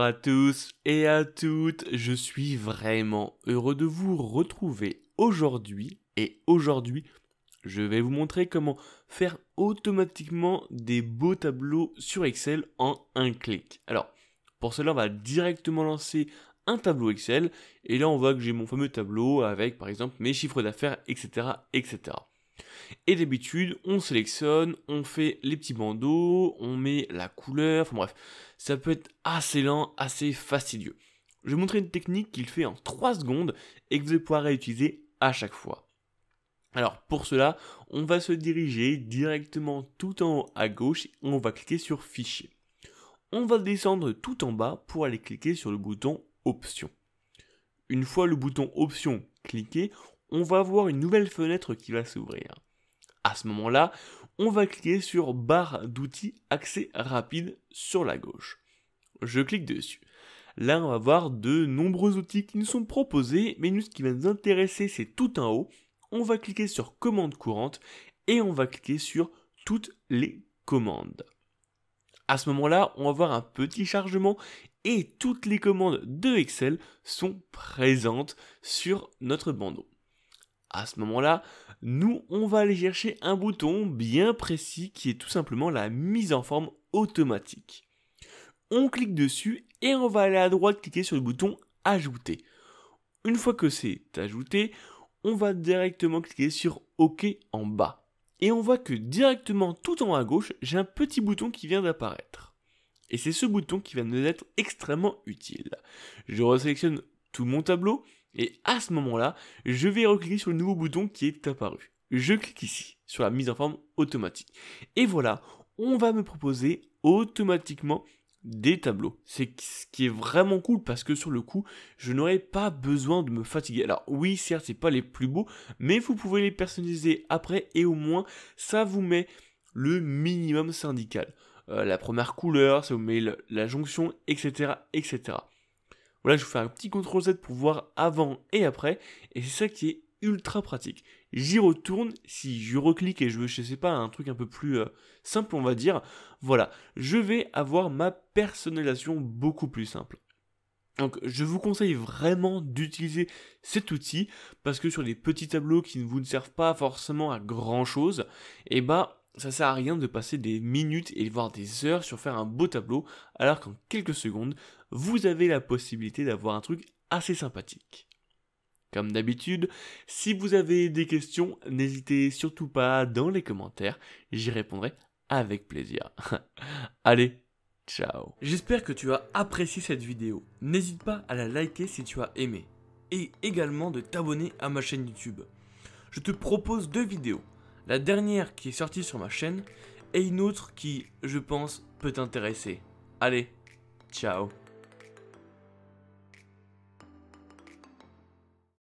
Bonjour à tous et à toutes, je suis vraiment heureux de vous retrouver aujourd'hui et aujourd'hui je vais vous montrer comment faire automatiquement des beaux tableaux sur Excel en un clic. Alors pour cela on va directement lancer un tableau Excel et là on voit que j'ai mon fameux tableau avec par exemple mes chiffres d'affaires etc etc. Et d'habitude, on sélectionne, on fait les petits bandeaux, on met la couleur, enfin bref, ça peut être assez lent, assez fastidieux. Je vais vous montrer une technique qu'il fait en 3 secondes et que vous allez pouvoir réutiliser à chaque fois. Alors pour cela, on va se diriger directement tout en haut à gauche et on va cliquer sur Fichier. On va descendre tout en bas pour aller cliquer sur le bouton Options. Une fois le bouton Options cliqué, on va avoir une nouvelle fenêtre qui va s'ouvrir. À ce moment-là, on va cliquer sur barre d'outils accès rapide sur la gauche. Je clique dessus. Là, on va voir de nombreux outils qui nous sont proposés, mais nous, ce qui va nous intéresser, c'est tout en haut. On va cliquer sur Commande courante et on va cliquer sur toutes les commandes. À ce moment-là, on va voir un petit chargement et toutes les commandes de Excel sont présentes sur notre bandeau à ce moment-là, nous, on va aller chercher un bouton bien précis qui est tout simplement la mise en forme automatique. On clique dessus et on va aller à droite cliquer sur le bouton Ajouter. Une fois que c'est ajouté, on va directement cliquer sur OK en bas. Et on voit que directement tout en haut à gauche, j'ai un petit bouton qui vient d'apparaître. Et c'est ce bouton qui va nous être extrêmement utile. Je resélectionne tout mon tableau, et à ce moment-là, je vais recliquer sur le nouveau bouton qui est apparu. Je clique ici, sur la mise en forme automatique. Et voilà, on va me proposer automatiquement des tableaux. C'est ce qui est vraiment cool parce que sur le coup, je n'aurai pas besoin de me fatiguer. Alors oui, certes, ce n'est pas les plus beaux, mais vous pouvez les personnaliser après et au moins ça vous met le minimum syndical. Euh, la première couleur, ça vous met la jonction, etc., etc. Voilà, je vous fais un petit ctrl Z pour voir avant et après. Et c'est ça qui est ultra pratique. J'y retourne, si je reclique et je veux, je sais pas, un truc un peu plus euh, simple, on va dire, voilà, je vais avoir ma personnalisation beaucoup plus simple. Donc je vous conseille vraiment d'utiliser cet outil parce que sur des petits tableaux qui ne vous servent pas forcément à grand chose, et eh bah ça sert à rien de passer des minutes et voire des heures sur faire un beau tableau, alors qu'en quelques secondes, vous avez la possibilité d'avoir un truc assez sympathique. Comme d'habitude, si vous avez des questions, n'hésitez surtout pas dans les commentaires, j'y répondrai avec plaisir. Allez, ciao J'espère que tu as apprécié cette vidéo. N'hésite pas à la liker si tu as aimé. Et également de t'abonner à ma chaîne YouTube. Je te propose deux vidéos. La dernière qui est sortie sur ma chaîne et une autre qui, je pense, peut t'intéresser. Allez, ciao